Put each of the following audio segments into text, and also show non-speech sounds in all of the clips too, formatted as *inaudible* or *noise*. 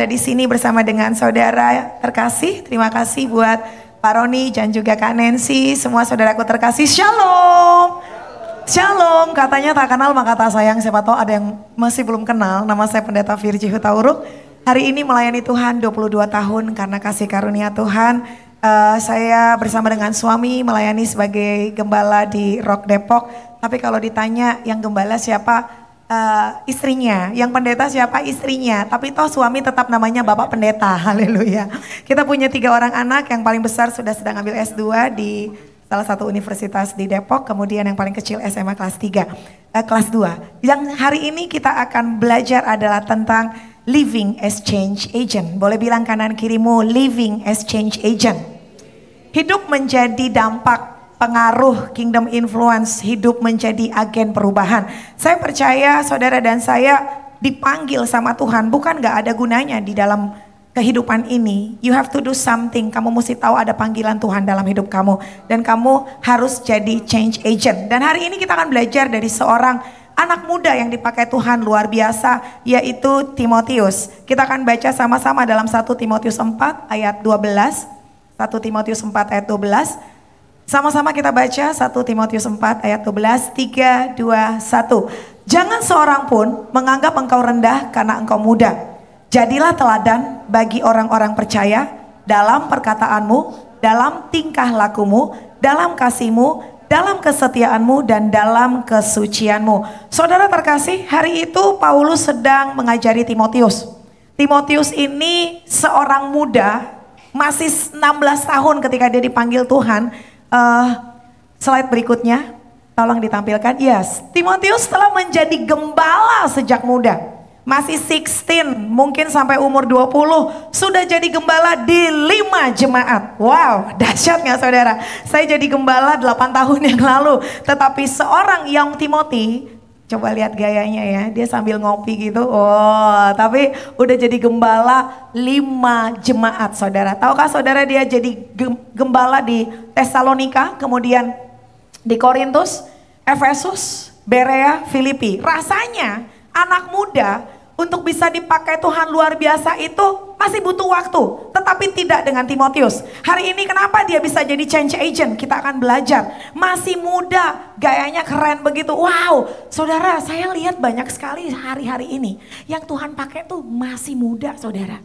ada di sini bersama dengan saudara terkasih. Terima kasih buat Pak Roni dan juga Kak Nancy, semua saudaraku terkasih. Shalom. Shalom, katanya tak kenal maka tak sayang. Siapa tahu ada yang masih belum kenal. Nama saya Pendeta Virji Hutauruk. Hari ini melayani Tuhan 22 tahun karena kasih karunia Tuhan. Uh, saya bersama dengan suami melayani sebagai gembala di Rock Depok. Tapi kalau ditanya yang gembala siapa, uh, istrinya. Yang pendeta siapa? Istrinya. Tapi toh suami tetap namanya Bapak Pendeta. *laughs* Haleluya. Kita punya tiga orang anak. Yang paling besar sudah sedang ambil S2 di salah satu universitas di Depok. Kemudian yang paling kecil SMA kelas 3. Uh, eh, kelas 2. Yang hari ini kita akan belajar adalah tentang living exchange agent. Boleh bilang kanan kirimu living exchange agent. Hidup menjadi dampak pengaruh kingdom influence hidup menjadi agen perubahan. Saya percaya saudara dan saya dipanggil sama Tuhan bukan gak ada gunanya di dalam kehidupan ini, you have to do something. Kamu mesti tahu ada panggilan Tuhan dalam hidup kamu dan kamu harus jadi change agent. Dan hari ini kita akan belajar dari seorang anak muda yang dipakai Tuhan luar biasa yaitu Timotius. Kita akan baca sama-sama dalam 1 Timotius 4 ayat 12. 1 Timotius 4 ayat 12. Sama-sama kita baca 1 Timotius 4 ayat 12, 3, 2, 1. Jangan seorang pun menganggap engkau rendah karena engkau muda. Jadilah teladan bagi orang-orang percaya dalam perkataanmu, dalam tingkah lakumu, dalam kasihmu, dalam kesetiaanmu dan dalam kesucianmu. Saudara terkasih, hari itu Paulus sedang mengajari Timotius. Timotius ini seorang muda, masih 16 tahun ketika dia dipanggil Tuhan, Uh, slide berikutnya, tolong ditampilkan. Yes, Timotius telah menjadi gembala sejak muda. Masih 16, mungkin sampai umur 20, sudah jadi gembala di lima jemaat. Wow, *laughs* dahsyat nggak saudara? Saya jadi gembala 8 tahun yang lalu. Tetapi seorang yang Timothy Coba lihat gayanya ya, dia sambil ngopi gitu. Oh, tapi udah jadi gembala lima jemaat saudara. Tahukah saudara dia jadi gembala di Tesalonika, kemudian di Korintus, Efesus, Berea, Filipi. Rasanya anak muda untuk bisa dipakai Tuhan luar biasa itu masih butuh waktu, tetapi tidak dengan Timotius. Hari ini kenapa dia bisa jadi change agent? Kita akan belajar. Masih muda, gayanya keren begitu. Wow, saudara, saya lihat banyak sekali hari-hari ini yang Tuhan pakai tuh masih muda, saudara.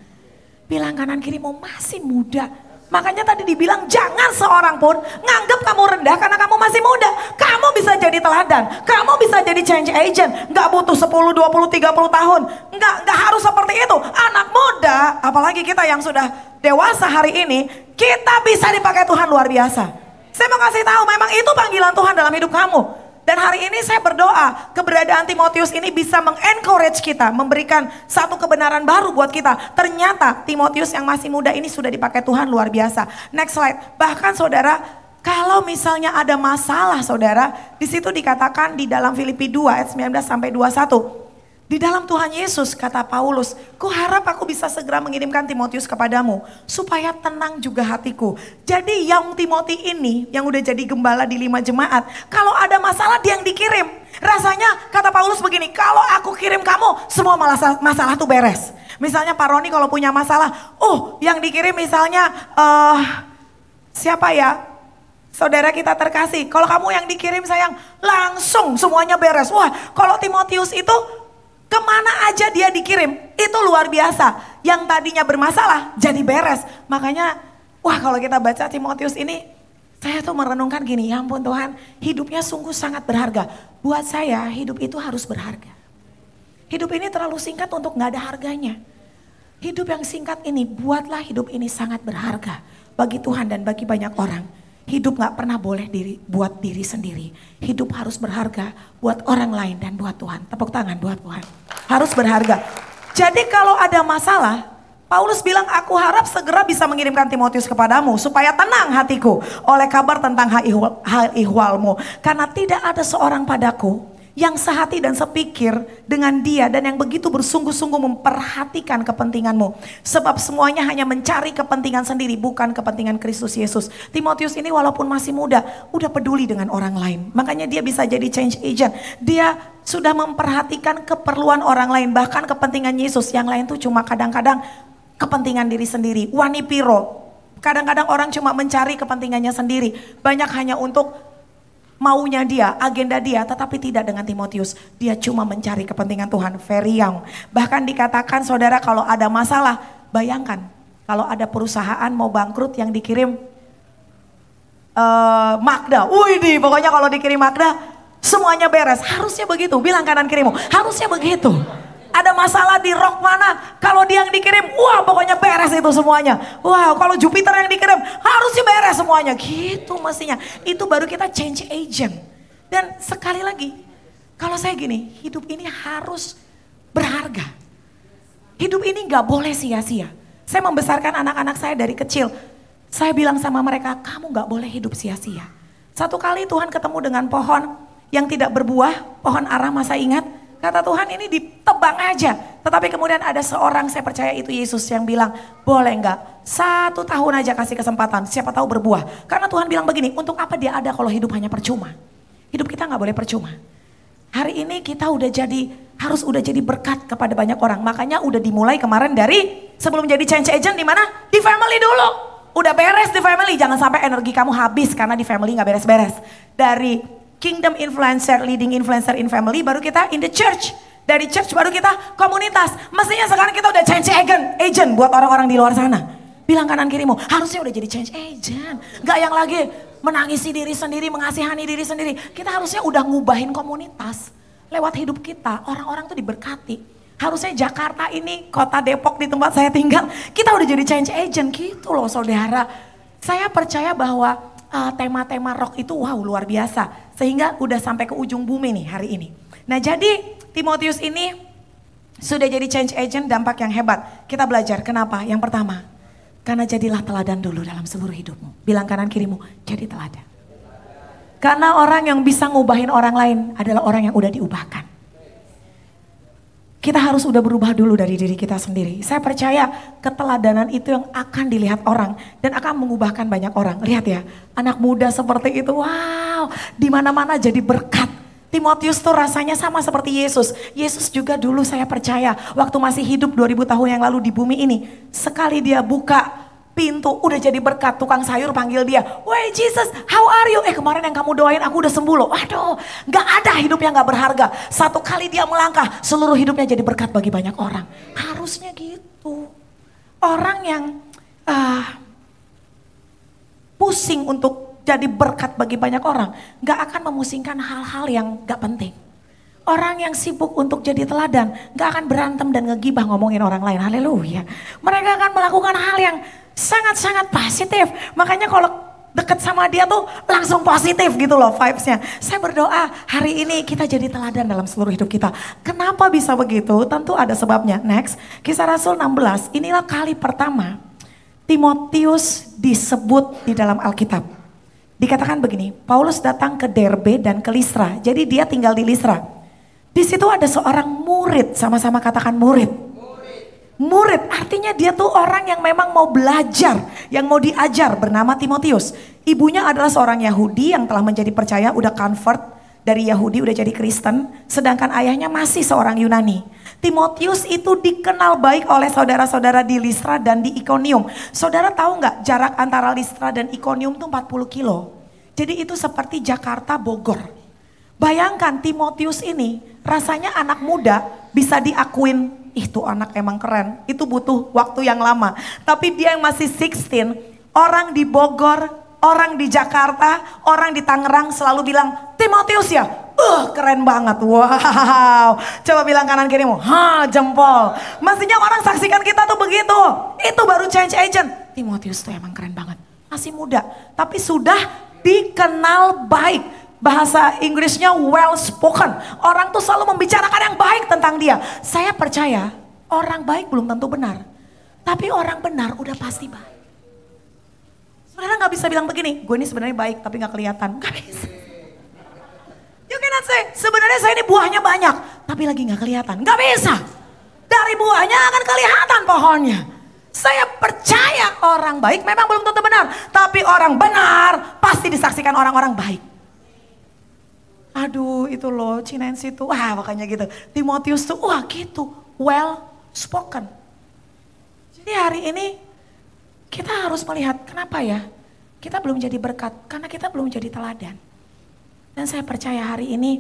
Bilang kanan kirimu masih muda, Makanya tadi dibilang jangan seorang pun nganggap kamu rendah karena kamu masih muda. Kamu bisa jadi teladan, kamu bisa jadi change agent. Gak butuh 10, 20, 30 tahun. Gak, gak harus seperti itu. Anak muda, apalagi kita yang sudah dewasa hari ini, kita bisa dipakai Tuhan luar biasa. Saya mau kasih tahu, memang itu panggilan Tuhan dalam hidup kamu. Dan hari ini saya berdoa keberadaan Timotius ini bisa mengencourage kita, memberikan satu kebenaran baru buat kita. Ternyata Timotius yang masih muda ini sudah dipakai Tuhan luar biasa. Next slide. Bahkan saudara, kalau misalnya ada masalah saudara, di situ dikatakan di dalam Filipi 2 ayat 19 sampai 21. Di dalam Tuhan Yesus, kata Paulus, ku harap aku bisa segera mengirimkan Timotius kepadamu, supaya tenang juga hatiku. Jadi yang Timoti ini, yang udah jadi gembala di lima jemaat, kalau ada masalah dia yang dikirim. Rasanya kata Paulus begini, kalau aku kirim kamu, semua masalah, masalah tuh beres. Misalnya Pak Roni kalau punya masalah, oh yang dikirim misalnya, uh, siapa ya, saudara kita terkasih. Kalau kamu yang dikirim sayang, langsung semuanya beres. Wah, kalau Timotius itu Kemana aja dia dikirim, itu luar biasa. Yang tadinya bermasalah jadi beres. Makanya, wah kalau kita baca Timotius ini, saya tuh merenungkan gini, ya ampun Tuhan, hidupnya sungguh sangat berharga. Buat saya, hidup itu harus berharga. Hidup ini terlalu singkat untuk nggak ada harganya. Hidup yang singkat ini, buatlah hidup ini sangat berharga bagi Tuhan dan bagi banyak orang. Hidup gak pernah boleh diri, buat diri sendiri. Hidup harus berharga buat orang lain dan buat Tuhan. Tepuk tangan buat Tuhan. Harus berharga. Jadi kalau ada masalah, Paulus bilang, aku harap segera bisa mengirimkan Timotius kepadamu supaya tenang hatiku oleh kabar tentang hal ihwalmu. Karena tidak ada seorang padaku yang sehati dan sepikir dengan dia dan yang begitu bersungguh-sungguh memperhatikan kepentinganmu. Sebab semuanya hanya mencari kepentingan sendiri bukan kepentingan Kristus Yesus. Timotius ini walaupun masih muda udah peduli dengan orang lain. Makanya dia bisa jadi change agent. Dia sudah memperhatikan keperluan orang lain bahkan kepentingan Yesus. Yang lain tuh cuma kadang-kadang kepentingan diri sendiri. Wanipiro Kadang-kadang orang cuma mencari kepentingannya sendiri. Banyak hanya untuk maunya dia, agenda dia, tetapi tidak dengan Timotius. Dia cuma mencari kepentingan Tuhan, very young. Bahkan dikatakan saudara kalau ada masalah, bayangkan kalau ada perusahaan mau bangkrut yang dikirim uh, Magda. Wih, pokoknya kalau dikirim Magda semuanya beres. Harusnya begitu, bilang kanan kirimu. Harusnya begitu ada masalah di rok mana, kalau dia yang dikirim, wah pokoknya beres itu semuanya. Wah kalau Jupiter yang dikirim, harusnya beres semuanya. Gitu mestinya. Itu baru kita change agent. Dan sekali lagi, kalau saya gini, hidup ini harus berharga. Hidup ini nggak boleh sia-sia. Saya membesarkan anak-anak saya dari kecil. Saya bilang sama mereka, kamu nggak boleh hidup sia-sia. Satu kali Tuhan ketemu dengan pohon yang tidak berbuah, pohon arah masa ingat, Kata Tuhan ini ditebang aja. Tetapi kemudian ada seorang saya percaya itu Yesus yang bilang boleh enggak satu tahun aja kasih kesempatan siapa tahu berbuah. Karena Tuhan bilang begini untuk apa dia ada kalau hidup hanya percuma. Hidup kita nggak boleh percuma. Hari ini kita udah jadi harus udah jadi berkat kepada banyak orang. Makanya udah dimulai kemarin dari sebelum jadi change agent di mana? Di family dulu. Udah beres di family, jangan sampai energi kamu habis karena di family nggak beres-beres. Dari kingdom influencer, leading influencer in family, baru kita in the church. Dari church baru kita komunitas. Mestinya sekarang kita udah change agent, agent buat orang-orang di luar sana. Bilang kanan kirimu, harusnya udah jadi change agent. Gak yang lagi menangisi diri sendiri, mengasihani diri sendiri. Kita harusnya udah ngubahin komunitas. Lewat hidup kita, orang-orang tuh diberkati. Harusnya Jakarta ini, kota Depok di tempat saya tinggal, kita udah jadi change agent gitu loh saudara. Saya percaya bahwa Eh, tema-tema uh, rock itu wow luar biasa. Sehingga udah sampai ke ujung bumi nih hari ini. Nah jadi Timotius ini sudah jadi change agent dampak yang hebat. Kita belajar kenapa? Yang pertama, karena jadilah teladan dulu dalam seluruh hidupmu. Bilang kanan kirimu, jadi teladan. Karena orang yang bisa ngubahin orang lain adalah orang yang udah diubahkan. Kita harus sudah berubah dulu dari diri kita sendiri. Saya percaya keteladanan itu yang akan dilihat orang dan akan mengubahkan banyak orang. Lihat ya, anak muda seperti itu, wow, di mana-mana jadi berkat. Timotius tuh rasanya sama seperti Yesus. Yesus juga dulu saya percaya waktu masih hidup 2000 tahun yang lalu di bumi ini, sekali dia buka pintu udah jadi berkat tukang sayur panggil dia wait Jesus how are you eh kemarin yang kamu doain aku udah sembuh loh aduh nggak ada hidup yang nggak berharga satu kali dia melangkah seluruh hidupnya jadi berkat bagi banyak orang harusnya gitu orang yang uh, pusing untuk jadi berkat bagi banyak orang nggak akan memusingkan hal-hal yang nggak penting Orang yang sibuk untuk jadi teladan gak akan berantem dan ngegibah ngomongin orang lain. Haleluya. Mereka akan melakukan hal yang sangat-sangat positif. Makanya kalau deket sama dia tuh langsung positif gitu loh vibesnya. Saya berdoa hari ini kita jadi teladan dalam seluruh hidup kita. Kenapa bisa begitu? Tentu ada sebabnya. Next, kisah Rasul 16, inilah kali pertama Timotius disebut di dalam Alkitab. Dikatakan begini, Paulus datang ke Derbe dan ke Listra. Jadi dia tinggal di Listra. Di situ ada seorang murid, sama-sama katakan murid murid. Artinya dia tuh orang yang memang mau belajar, yang mau diajar bernama Timotius. Ibunya adalah seorang Yahudi yang telah menjadi percaya, udah convert dari Yahudi, udah jadi Kristen. Sedangkan ayahnya masih seorang Yunani. Timotius itu dikenal baik oleh saudara-saudara di Listra dan di Iconium. Saudara tahu nggak jarak antara Listra dan Ikonium itu 40 kilo. Jadi itu seperti Jakarta Bogor. Bayangkan Timotius ini rasanya anak muda bisa diakuin ih tuh anak emang keren. Itu butuh waktu yang lama. Tapi dia yang masih 16, orang di Bogor, orang di Jakarta, orang di Tangerang selalu bilang, Timotius ya, uh keren banget, wow. Coba bilang kanan kirimu, ha jempol. Mestinya orang saksikan kita tuh begitu. Itu baru change agent. Timotius tuh emang keren banget. Masih muda, tapi sudah dikenal baik bahasa Inggrisnya well spoken. Orang tuh selalu membicarakan yang baik tentang dia. Saya percaya orang baik belum tentu benar. Tapi orang benar udah pasti baik. Sebenarnya nggak bisa bilang begini, gue ini sebenarnya baik tapi nggak kelihatan. Gak bisa. You cannot say, sebenarnya saya ini buahnya banyak, tapi lagi nggak kelihatan. Gak bisa. Dari buahnya akan kelihatan pohonnya. Saya percaya orang baik memang belum tentu benar, tapi orang benar pasti disaksikan orang-orang baik aduh itu loh Cinensi situ wah makanya gitu. Timotius tuh, wah gitu, well spoken. Jadi hari ini kita harus melihat kenapa ya kita belum jadi berkat karena kita belum jadi teladan. Dan saya percaya hari ini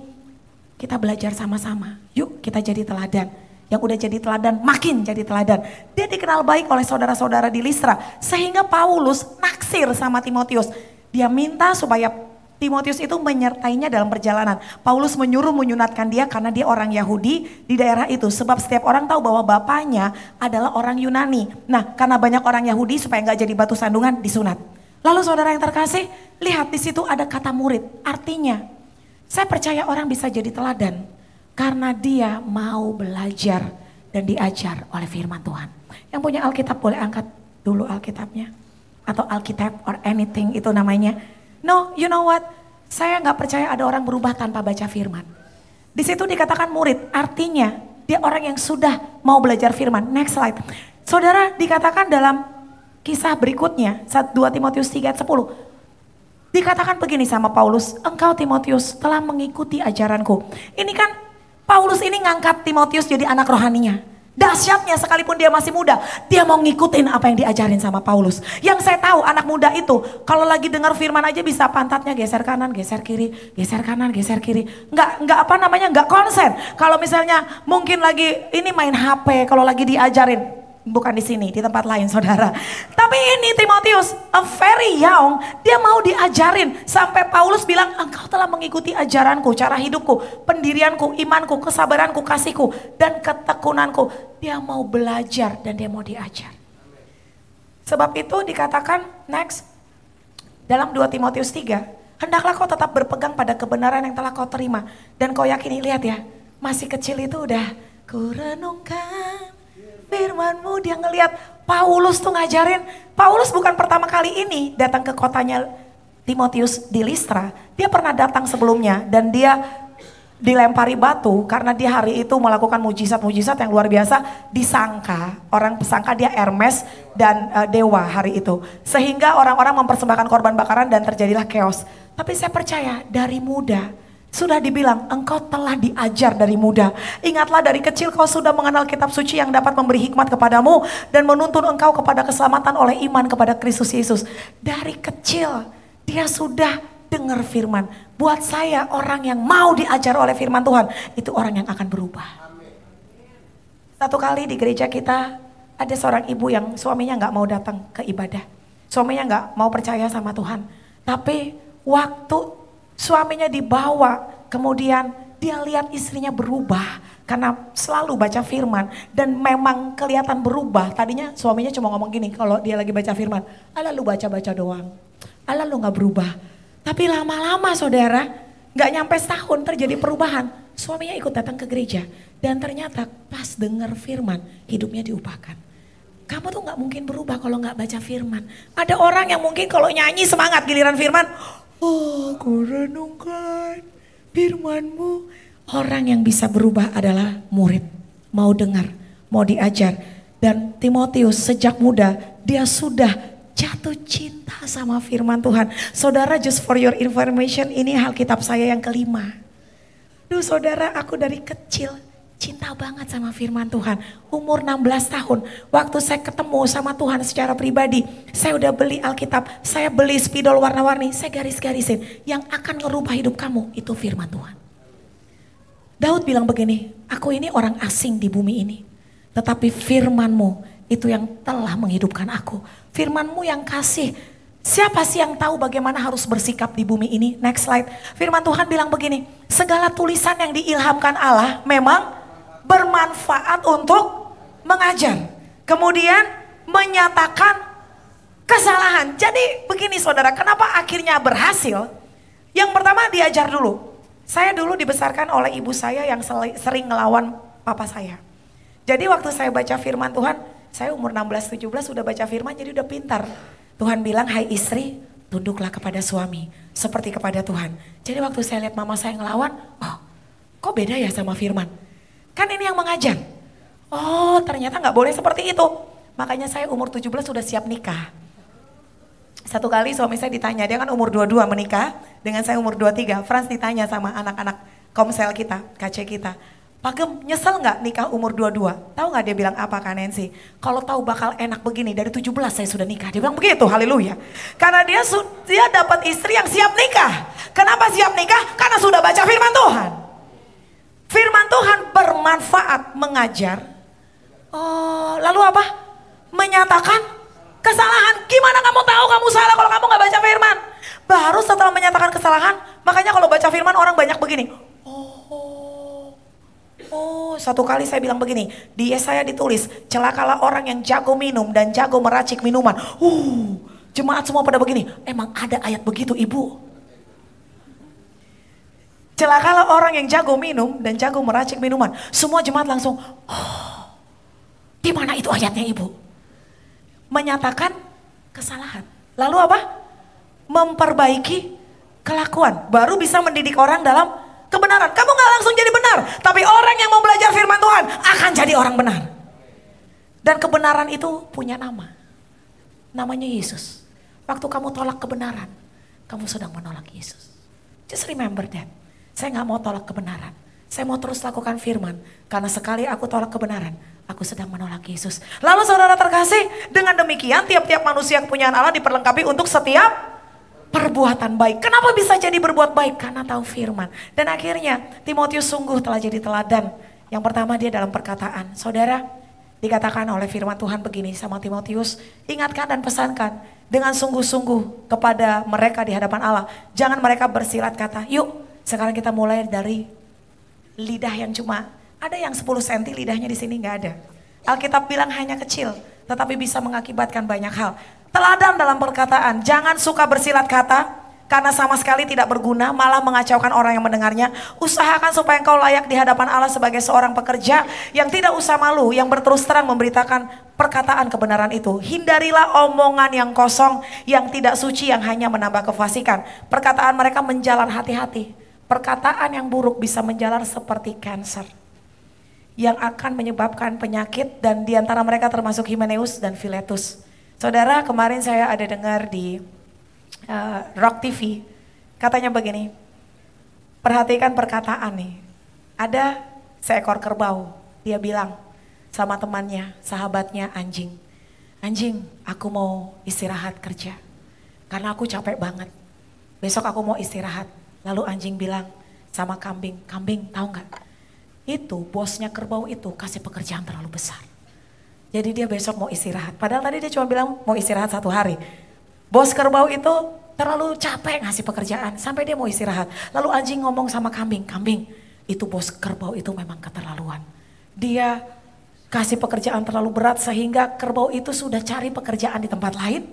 kita belajar sama-sama. Yuk kita jadi teladan. Yang udah jadi teladan makin jadi teladan. Dia dikenal baik oleh saudara-saudara di Listra. Sehingga Paulus naksir sama Timotius. Dia minta supaya Timotius itu menyertainya dalam perjalanan. Paulus menyuruh menyunatkan dia karena dia orang Yahudi di daerah itu. Sebab setiap orang tahu bahwa bapaknya adalah orang Yunani. Nah karena banyak orang Yahudi supaya nggak jadi batu sandungan disunat. Lalu saudara yang terkasih lihat di situ ada kata murid. Artinya saya percaya orang bisa jadi teladan. Karena dia mau belajar dan diajar oleh firman Tuhan. Yang punya Alkitab boleh angkat dulu Alkitabnya. Atau Alkitab or anything itu namanya No, you know what? Saya nggak percaya ada orang berubah tanpa baca firman. Di situ dikatakan murid, artinya dia orang yang sudah mau belajar firman. Next slide. Saudara dikatakan dalam kisah berikutnya, 2 Timotius 3 ayat 10. Dikatakan begini sama Paulus, engkau Timotius telah mengikuti ajaranku. Ini kan Paulus ini ngangkat Timotius jadi anak rohaninya. Dahsyatnya sekalipun dia masih muda, dia mau ngikutin apa yang diajarin sama Paulus. Yang saya tahu anak muda itu kalau lagi dengar firman aja bisa pantatnya geser kanan, geser kiri, geser kanan, geser kiri. Enggak, enggak apa namanya enggak konsen. Kalau misalnya mungkin lagi ini main HP, kalau lagi diajarin bukan di sini, di tempat lain saudara. Tapi ini Timotius, a very young, dia mau diajarin sampai Paulus bilang, engkau telah mengikuti ajaranku, cara hidupku, pendirianku, imanku, kesabaranku, kasihku, dan ketekunanku. Dia mau belajar dan dia mau diajar. Sebab itu dikatakan next, dalam 2 Timotius 3, hendaklah kau tetap berpegang pada kebenaran yang telah kau terima. Dan kau yakini, lihat ya, masih kecil itu udah kurenungkan firmanmu. Dia ngelihat Paulus tuh ngajarin. Paulus bukan pertama kali ini datang ke kotanya Timotius di Listra. Dia pernah datang sebelumnya dan dia dilempari batu karena dia hari itu melakukan mujizat-mujizat yang luar biasa disangka orang pesangka dia Hermes dan uh, dewa hari itu sehingga orang-orang mempersembahkan korban bakaran dan terjadilah keos tapi saya percaya dari muda sudah dibilang, engkau telah diajar dari muda. Ingatlah dari kecil kau sudah mengenal kitab suci yang dapat memberi hikmat kepadamu dan menuntun engkau kepada keselamatan oleh iman kepada Kristus Yesus. Dari kecil dia sudah dengar firman. Buat saya orang yang mau diajar oleh firman Tuhan itu orang yang akan berubah. Satu kali di gereja kita ada seorang ibu yang suaminya nggak mau datang ke ibadah. Suaminya nggak mau percaya sama Tuhan. Tapi waktu Suaminya dibawa, kemudian dia lihat istrinya berubah karena selalu baca firman dan memang kelihatan berubah. Tadinya suaminya cuma ngomong gini kalau dia lagi baca firman, ala lu baca-baca doang, ala lu nggak berubah. Tapi lama-lama saudara, nggak nyampe setahun terjadi perubahan. Suaminya ikut datang ke gereja dan ternyata pas dengar firman hidupnya diubahkan. Kamu tuh nggak mungkin berubah kalau nggak baca firman. Ada orang yang mungkin kalau nyanyi semangat giliran firman, Oh, ku renungkan firmanmu. Orang yang bisa berubah adalah murid. Mau dengar, mau diajar. Dan Timotius sejak muda dia sudah jatuh cinta sama firman Tuhan. Saudara just for your information ini hal kitab saya yang kelima. Duh saudara aku dari kecil cinta banget sama firman Tuhan. Umur 16 tahun, waktu saya ketemu sama Tuhan secara pribadi, saya udah beli Alkitab, saya beli spidol warna-warni, saya garis-garisin. Yang akan ngerubah hidup kamu, itu firman Tuhan. Daud bilang begini, aku ini orang asing di bumi ini, tetapi firmanmu itu yang telah menghidupkan aku. Firmanmu yang kasih, Siapa sih yang tahu bagaimana harus bersikap di bumi ini? Next slide. Firman Tuhan bilang begini, segala tulisan yang diilhamkan Allah memang bermanfaat untuk mengajar. Kemudian menyatakan kesalahan. Jadi begini saudara, kenapa akhirnya berhasil? Yang pertama diajar dulu. Saya dulu dibesarkan oleh ibu saya yang sering ngelawan papa saya. Jadi waktu saya baca firman Tuhan, saya umur 16-17 sudah baca firman jadi udah pintar. Tuhan bilang, hai istri, tunduklah kepada suami seperti kepada Tuhan. Jadi waktu saya lihat mama saya ngelawan, oh kok beda ya sama firman? Kan ini yang mengajar. Oh ternyata nggak boleh seperti itu. Makanya saya umur 17 sudah siap nikah. Satu kali suami saya ditanya, dia kan umur 22 menikah, dengan saya umur 23. Frans ditanya sama anak-anak komsel kita, KC kita. Pak Gem, nyesel nggak nikah umur 22? Tahu nggak dia bilang apa kan Nancy? Kalau tahu bakal enak begini, dari 17 saya sudah nikah. Dia bilang begitu, haleluya. Karena dia dia dapat istri yang siap nikah. Kenapa siap nikah? Karena sudah baca firman Tuhan bermanfaat mengajar, oh, lalu apa? Menyatakan kesalahan. Gimana kamu tahu kamu salah kalau kamu nggak baca firman? Baru setelah menyatakan kesalahan, makanya kalau baca firman orang banyak begini. Oh, oh, satu kali saya bilang begini, di saya ditulis, celakalah orang yang jago minum dan jago meracik minuman. Uh, jemaat semua pada begini, emang ada ayat begitu ibu? Celakalah orang yang jago minum dan jago meracik minuman. Semua jemaat langsung, oh, di mana itu ayatnya ibu? Menyatakan kesalahan. Lalu apa? Memperbaiki kelakuan. Baru bisa mendidik orang dalam kebenaran. Kamu gak langsung jadi benar. Tapi orang yang mau belajar firman Tuhan akan jadi orang benar. Dan kebenaran itu punya nama. Namanya Yesus. Waktu kamu tolak kebenaran, kamu sedang menolak Yesus. Just remember that. Saya nggak mau tolak kebenaran. Saya mau terus lakukan firman. Karena sekali aku tolak kebenaran, aku sedang menolak Yesus. Lalu saudara terkasih, dengan demikian tiap-tiap manusia yang kepunyaan Allah diperlengkapi untuk setiap perbuatan baik. Kenapa bisa jadi berbuat baik? Karena tahu firman. Dan akhirnya Timotius sungguh telah jadi teladan. Yang pertama dia dalam perkataan. Saudara, dikatakan oleh firman Tuhan begini sama Timotius, ingatkan dan pesankan dengan sungguh-sungguh kepada mereka di hadapan Allah. Jangan mereka bersilat kata, yuk sekarang kita mulai dari lidah yang cuma ada yang 10 cm lidahnya di sini nggak ada. Alkitab bilang hanya kecil, tetapi bisa mengakibatkan banyak hal. Teladan dalam perkataan, jangan suka bersilat kata karena sama sekali tidak berguna, malah mengacaukan orang yang mendengarnya. Usahakan supaya engkau layak di hadapan Allah sebagai seorang pekerja yang tidak usah malu, yang berterus terang memberitakan perkataan kebenaran itu. Hindarilah omongan yang kosong, yang tidak suci, yang hanya menambah kefasikan. Perkataan mereka menjalan hati-hati Perkataan yang buruk bisa menjalar seperti kanker yang akan menyebabkan penyakit dan diantara mereka termasuk Himeneus dan Filetus. Saudara, kemarin saya ada dengar di uh, Rock TV, katanya begini, perhatikan perkataan nih, ada seekor kerbau, dia bilang sama temannya, sahabatnya anjing, anjing aku mau istirahat kerja, karena aku capek banget, besok aku mau istirahat, Lalu anjing bilang sama kambing, kambing tahu nggak? Itu bosnya kerbau itu kasih pekerjaan terlalu besar. Jadi dia besok mau istirahat. Padahal tadi dia cuma bilang mau istirahat satu hari. Bos kerbau itu terlalu capek ngasih pekerjaan sampai dia mau istirahat. Lalu anjing ngomong sama kambing, kambing itu bos kerbau itu memang keterlaluan. Dia kasih pekerjaan terlalu berat sehingga kerbau itu sudah cari pekerjaan di tempat lain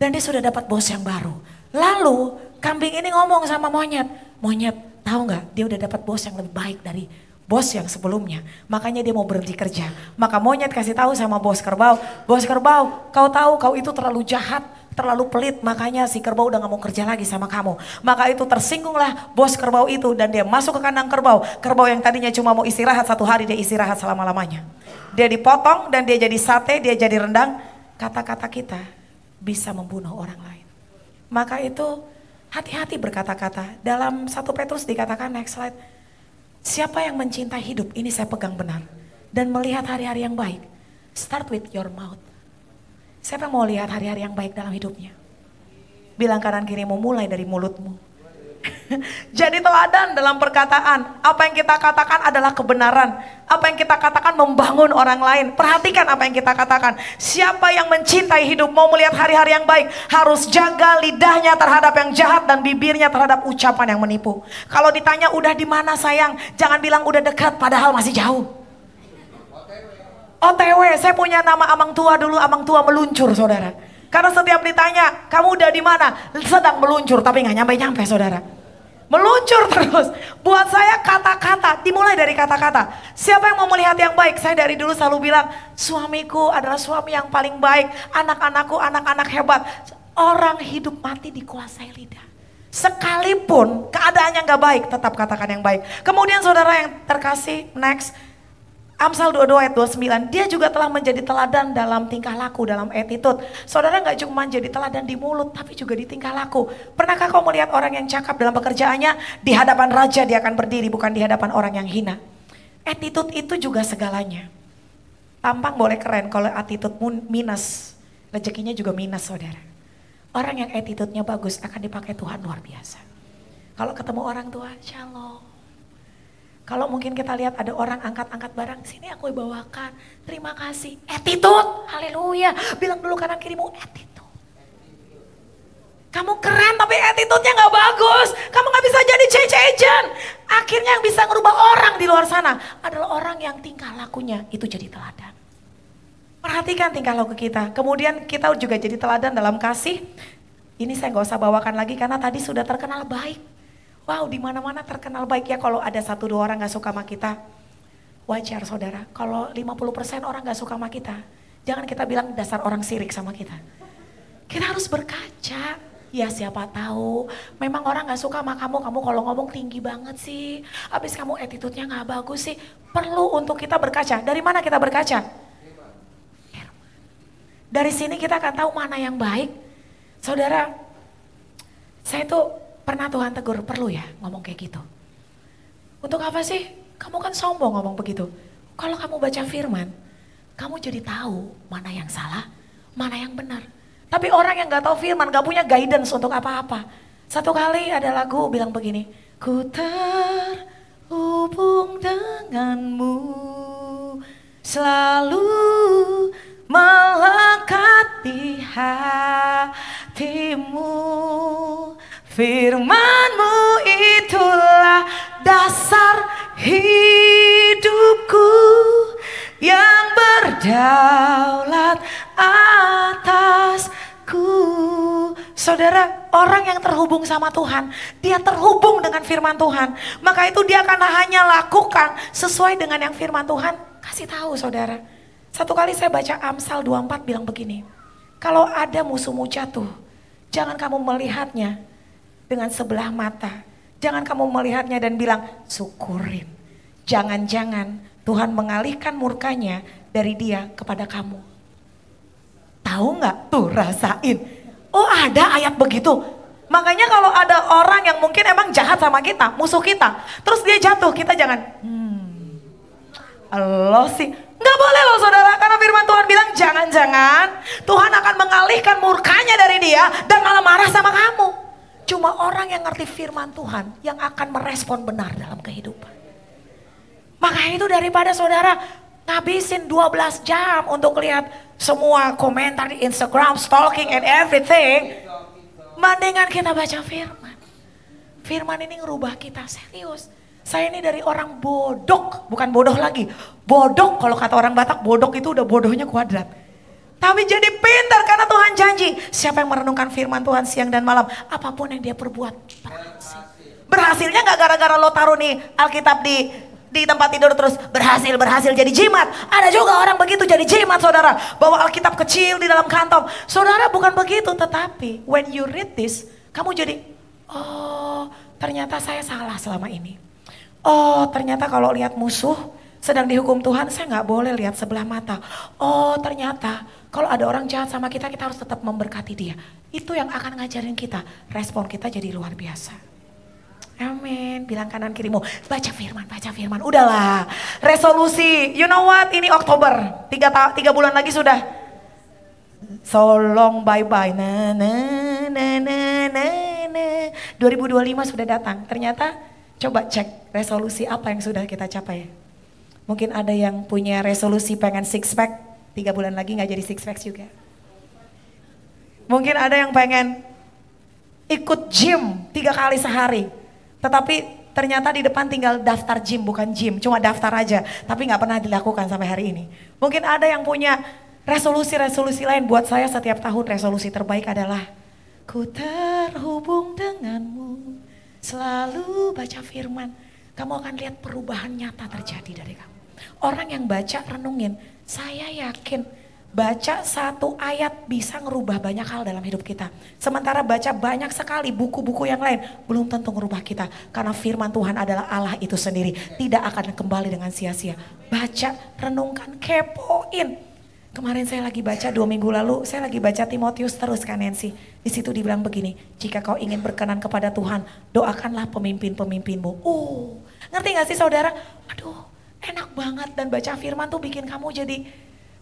dan dia sudah dapat bos yang baru. Lalu Kambing ini ngomong sama monyet, monyet tahu nggak dia udah dapat bos yang lebih baik dari bos yang sebelumnya. Makanya dia mau berhenti kerja. Maka monyet kasih tahu sama bos kerbau, bos kerbau kau tahu kau itu terlalu jahat, terlalu pelit makanya si kerbau udah nggak mau kerja lagi sama kamu. Maka itu tersinggunglah bos kerbau itu dan dia masuk ke kandang kerbau. Kerbau yang tadinya cuma mau istirahat satu hari dia istirahat selama-lamanya. Dia dipotong dan dia jadi sate, dia jadi rendang. Kata-kata kita bisa membunuh orang lain. Maka itu Hati-hati berkata-kata. Dalam satu Petrus dikatakan next slide. Siapa yang mencintai hidup ini saya pegang benar. Dan melihat hari-hari yang baik. Start with your mouth. Siapa yang mau lihat hari-hari yang baik dalam hidupnya? Bilang kanan kirimu mulai dari mulutmu. *laughs* Jadi teladan dalam perkataan. Apa yang kita katakan adalah kebenaran. Apa yang kita katakan membangun orang lain. Perhatikan apa yang kita katakan. Siapa yang mencintai hidup mau melihat hari-hari yang baik harus jaga lidahnya terhadap yang jahat dan bibirnya terhadap ucapan yang menipu. Kalau ditanya udah di mana sayang, jangan bilang udah dekat padahal masih jauh. OTW, saya punya nama Amang Tua dulu, Amang Tua meluncur saudara. Karena setiap ditanya, kamu udah di mana? Sedang meluncur, tapi nggak nyampe-nyampe saudara meluncur terus. Buat saya kata-kata, dimulai dari kata-kata. Siapa yang mau melihat yang baik? Saya dari dulu selalu bilang, suamiku adalah suami yang paling baik. Anak-anakku anak-anak hebat. Orang hidup mati dikuasai lidah. Sekalipun keadaannya nggak baik, tetap katakan yang baik. Kemudian saudara yang terkasih, next. Amsal 22 ayat 29, dia juga telah menjadi teladan dalam tingkah laku, dalam attitude. Saudara nggak cuma jadi teladan di mulut, tapi juga di tingkah laku. Pernahkah kau melihat orang yang cakap dalam pekerjaannya, di hadapan raja dia akan berdiri, bukan di hadapan orang yang hina. Attitude itu juga segalanya. Tampang boleh keren, kalau attitude minus, rezekinya juga minus saudara. Orang yang attitude-nya bagus akan dipakai Tuhan luar biasa. Kalau ketemu orang tua, shalom kalau mungkin kita lihat ada orang angkat-angkat barang, sini aku bawakan. Terima kasih. Attitude, haleluya. Bilang dulu kanan kirimu, attitude. Kamu keren tapi attitude-nya gak bagus. Kamu gak bisa jadi change agent. Akhirnya yang bisa ngerubah orang di luar sana adalah orang yang tingkah lakunya itu jadi teladan. Perhatikan tingkah laku kita. Kemudian kita juga jadi teladan dalam kasih. Ini saya nggak usah bawakan lagi karena tadi sudah terkenal baik. Wow, di mana-mana terkenal baik ya kalau ada satu dua orang gak suka sama kita. Wajar saudara, kalau 50% orang gak suka sama kita, jangan kita bilang dasar orang sirik sama kita. Kita harus berkaca. Ya siapa tahu, memang orang gak suka sama kamu, kamu kalau ngomong tinggi banget sih. Habis kamu attitude-nya gak bagus sih. Perlu untuk kita berkaca. Dari mana kita berkaca? Dari sini kita akan tahu mana yang baik. Saudara, saya tuh Pernah Tuhan tegur, perlu ya ngomong kayak gitu. Untuk apa sih? Kamu kan sombong ngomong begitu. Kalau kamu baca firman, kamu jadi tahu mana yang salah, mana yang benar. Tapi orang yang gak tahu firman, gak punya guidance untuk apa-apa. Satu kali ada lagu bilang begini, Ku terhubung denganmu, selalu melekat di hatimu Firmanmu itulah dasar hidupku yang berdaulat atasku. Saudara, orang yang terhubung sama Tuhan, dia terhubung dengan firman Tuhan. Maka itu dia akan hanya lakukan sesuai dengan yang firman Tuhan kasih tahu saudara. Satu kali saya baca Amsal 24 bilang begini, kalau ada musuhmu jatuh, jangan kamu melihatnya, dengan sebelah mata. Jangan kamu melihatnya dan bilang, syukurin. Jangan-jangan Tuhan mengalihkan murkanya dari dia kepada kamu. Tahu nggak? Tuh rasain. Oh ada ayat begitu. Makanya kalau ada orang yang mungkin emang jahat sama kita, musuh kita. Terus dia jatuh, kita jangan, hmm, sih. Nggak boleh loh saudara, karena firman Tuhan bilang jangan-jangan Tuhan akan mengalihkan murkanya dari dia dan malah marah sama kamu. Cuma orang yang ngerti firman Tuhan yang akan merespon benar dalam kehidupan. Maka itu daripada saudara ngabisin 12 jam untuk lihat semua komentar di Instagram, stalking and everything. Mendingan kita baca firman. Firman ini ngerubah kita serius. Saya ini dari orang bodoh, bukan bodoh lagi. Bodoh kalau kata orang Batak, bodoh itu udah bodohnya kuadrat tapi jadi pintar karena Tuhan janji. Siapa yang merenungkan firman Tuhan siang dan malam, apapun yang dia perbuat berhasil. Berhasilnya nggak gara-gara lo taruh nih Alkitab di di tempat tidur terus berhasil berhasil jadi jimat. Ada juga orang begitu jadi jimat saudara. Bawa Alkitab kecil di dalam kantong. Saudara bukan begitu tetapi when you read this kamu jadi oh ternyata saya salah selama ini. Oh ternyata kalau lihat musuh sedang dihukum Tuhan saya nggak boleh lihat sebelah mata. Oh ternyata kalau ada orang jahat sama kita, kita harus tetap memberkati dia. Itu yang akan ngajarin kita. Respon kita jadi luar biasa. Amin. Bilang kanan kirimu, baca firman, baca firman. Udahlah, resolusi. You know what? Ini Oktober, tiga, tiga bulan lagi sudah. So long, bye-bye. Na, na, na, na, na, na. 2025 sudah datang. Ternyata coba cek resolusi apa yang sudah kita capai. Mungkin ada yang punya resolusi pengen six pack, tiga bulan lagi nggak jadi six packs juga. Mungkin ada yang pengen ikut gym tiga kali sehari, tetapi ternyata di depan tinggal daftar gym bukan gym, cuma daftar aja, tapi nggak pernah dilakukan sampai hari ini. Mungkin ada yang punya resolusi-resolusi lain buat saya setiap tahun resolusi terbaik adalah ku terhubung denganmu selalu baca firman kamu akan lihat perubahan nyata terjadi dari kamu orang yang baca renungin saya yakin baca satu ayat bisa ngerubah banyak hal dalam hidup kita. Sementara baca banyak sekali buku-buku yang lain belum tentu ngerubah kita. Karena firman Tuhan adalah Allah itu sendiri. Tidak akan kembali dengan sia-sia. Baca, renungkan, kepoin. Kemarin saya lagi baca dua minggu lalu, saya lagi baca Timotius terus kan Nancy. Di situ dibilang begini, jika kau ingin berkenan kepada Tuhan, doakanlah pemimpin-pemimpinmu. Uh, ngerti gak sih saudara? Aduh, enak banget dan baca firman tuh bikin kamu jadi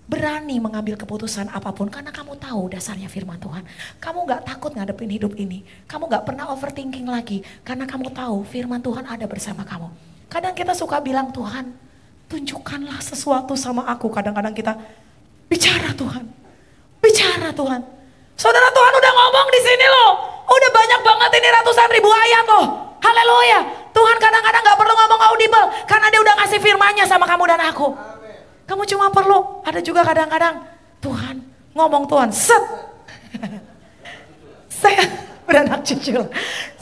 berani mengambil keputusan apapun karena kamu tahu dasarnya firman Tuhan. Kamu gak takut ngadepin hidup ini. Kamu gak pernah overthinking lagi karena kamu tahu firman Tuhan ada bersama kamu. Kadang kita suka bilang Tuhan, tunjukkanlah sesuatu sama aku. Kadang-kadang kita bicara Tuhan, bicara Tuhan. Saudara Tuhan udah ngomong di sini loh, udah banyak banget ini ratusan ribu ayat loh. Haleluya. Tuhan kadang-kadang gak perlu ngomong audible. Karena dia udah ngasih firmannya sama kamu dan aku. Kamu cuma perlu. Ada juga kadang-kadang. Tuhan. Ngomong Tuhan. Set. *laughs* Saya beranak cucu.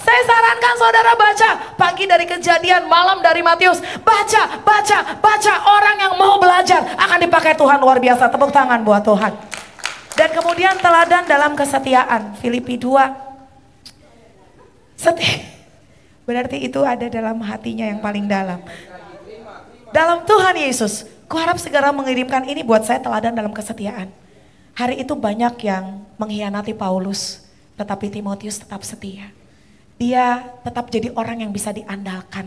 Saya sarankan saudara baca pagi dari kejadian, malam dari Matius. Baca, baca, baca. Orang yang mau belajar akan dipakai Tuhan luar biasa. Tepuk tangan buat Tuhan. Dan kemudian teladan dalam kesetiaan. Filipi 2. Setia. Berarti itu ada dalam hatinya yang paling dalam. Dalam Tuhan Yesus, Kuharap segera mengirimkan ini buat saya teladan dalam kesetiaan. Hari itu banyak yang mengkhianati Paulus, tetapi Timotius tetap setia. Dia tetap jadi orang yang bisa diandalkan.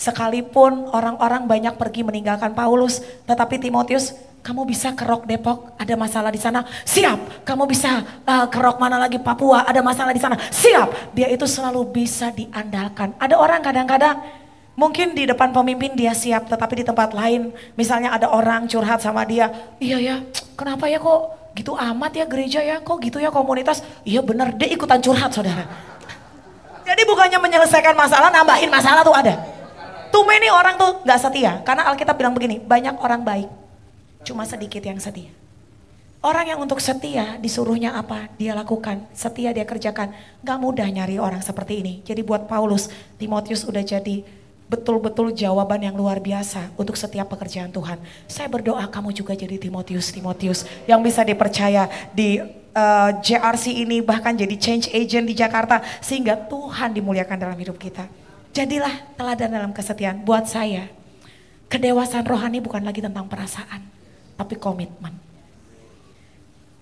Sekalipun orang-orang banyak pergi meninggalkan Paulus, tetapi Timotius kamu bisa kerok Depok, ada masalah di sana, siap. Kamu bisa uh, eh, kerok mana lagi Papua, ada masalah di sana, siap. Dia itu selalu bisa diandalkan. Ada orang kadang-kadang mungkin di depan pemimpin dia siap, tetapi di tempat lain misalnya ada orang curhat sama dia, iya ya, kenapa ya kok gitu amat ya gereja ya, kok gitu ya komunitas, iya bener deh ikutan curhat saudara. Jadi bukannya menyelesaikan masalah, nambahin masalah tuh ada. Tuh many orang tuh nggak setia, karena Alkitab bilang begini, banyak orang baik Cuma sedikit yang setia. Orang yang untuk setia disuruhnya apa? Dia lakukan, setia dia kerjakan. Gak mudah nyari orang seperti ini. Jadi buat Paulus, Timotius udah jadi betul-betul jawaban yang luar biasa untuk setiap pekerjaan Tuhan. Saya berdoa kamu juga jadi Timotius, Timotius yang bisa dipercaya di uh, eh, JRC ini bahkan jadi change agent di Jakarta sehingga Tuhan dimuliakan dalam hidup kita. Jadilah teladan dalam kesetiaan buat saya. Kedewasaan rohani bukan lagi tentang perasaan tapi komitmen.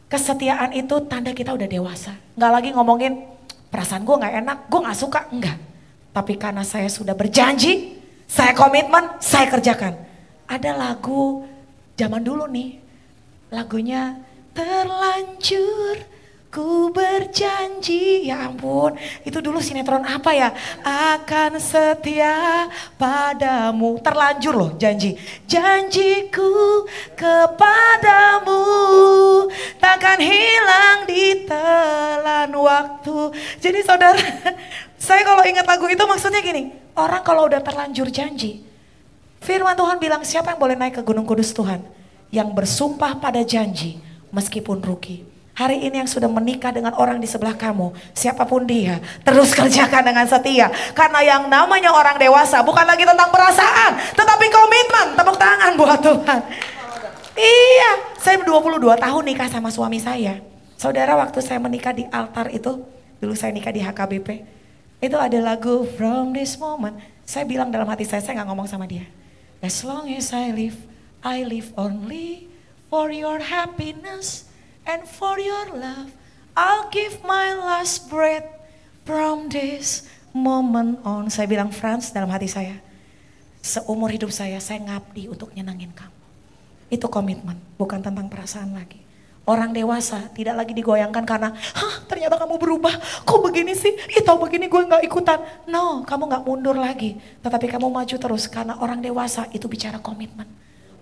Kesetiaan itu tanda kita udah dewasa. Nggak lagi ngomongin perasaan gue nggak enak, gue nggak suka, enggak. Tapi karena saya sudah berjanji, saya komitmen, saya kerjakan. Ada lagu zaman dulu nih, lagunya terlanjur Ku berjanji, ya ampun, itu dulu sinetron apa ya? Akan setia padamu. Terlanjur loh janji. Janjiku kepadamu takkan hilang di telan waktu. Jadi saudara, *laughs* saya kalau ingat lagu itu maksudnya gini, orang kalau udah terlanjur janji, firman Tuhan bilang siapa yang boleh naik ke Gunung Kudus Tuhan? Yang bersumpah pada janji meskipun rugi. Hari ini yang sudah menikah dengan orang di sebelah kamu, siapapun dia, terus *laughs* kerjakan dengan setia. Karena yang namanya orang dewasa bukan lagi tentang perasaan, tetapi komitmen. Tepuk tangan buat Tuhan. Iya, saya 22 tahun nikah sama suami saya. Saudara waktu saya menikah di altar itu, dulu saya nikah di HKBP, itu ada lagu From This Moment. Saya bilang dalam hati saya, saya nggak ngomong sama dia. As long as I live, I live only for your happiness and for your love I'll give my last breath from this moment on. Saya bilang Franz dalam hati saya, seumur hidup saya, saya ngabdi untuk nyenangin kamu. Itu komitmen, bukan tentang perasaan lagi. Orang dewasa tidak lagi digoyangkan karena, hah ternyata kamu berubah, kok begini sih, Itu begini gue gak ikutan. No, kamu gak mundur lagi, tetapi kamu maju terus karena orang dewasa itu bicara komitmen.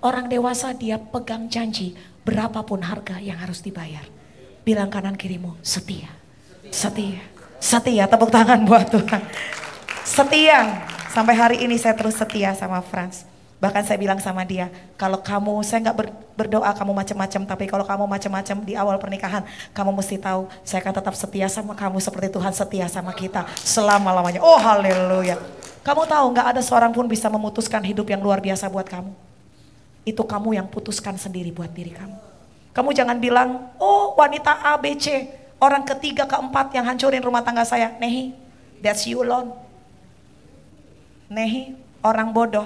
Orang dewasa dia pegang janji berapapun harga yang harus dibayar. Bilang kanan kirimu setia. Setia. Setia, tepuk tangan buat Tuhan. Setia. Sampai hari ini saya terus setia sama Franz. Bahkan saya bilang sama dia, kalau kamu, saya nggak berdoa kamu macam-macam, tapi kalau kamu macam-macam di awal pernikahan, kamu mesti tahu, saya akan tetap setia sama kamu seperti Tuhan setia sama kita selama-lamanya. Oh haleluya. Kamu tahu nggak ada seorang pun bisa memutuskan hidup yang luar biasa buat kamu itu kamu yang putuskan sendiri buat diri kamu. Kamu jangan bilang, oh wanita A, B, C, orang ketiga, keempat yang hancurin rumah tangga saya. Nehi, that's you alone. Nehi, orang bodoh,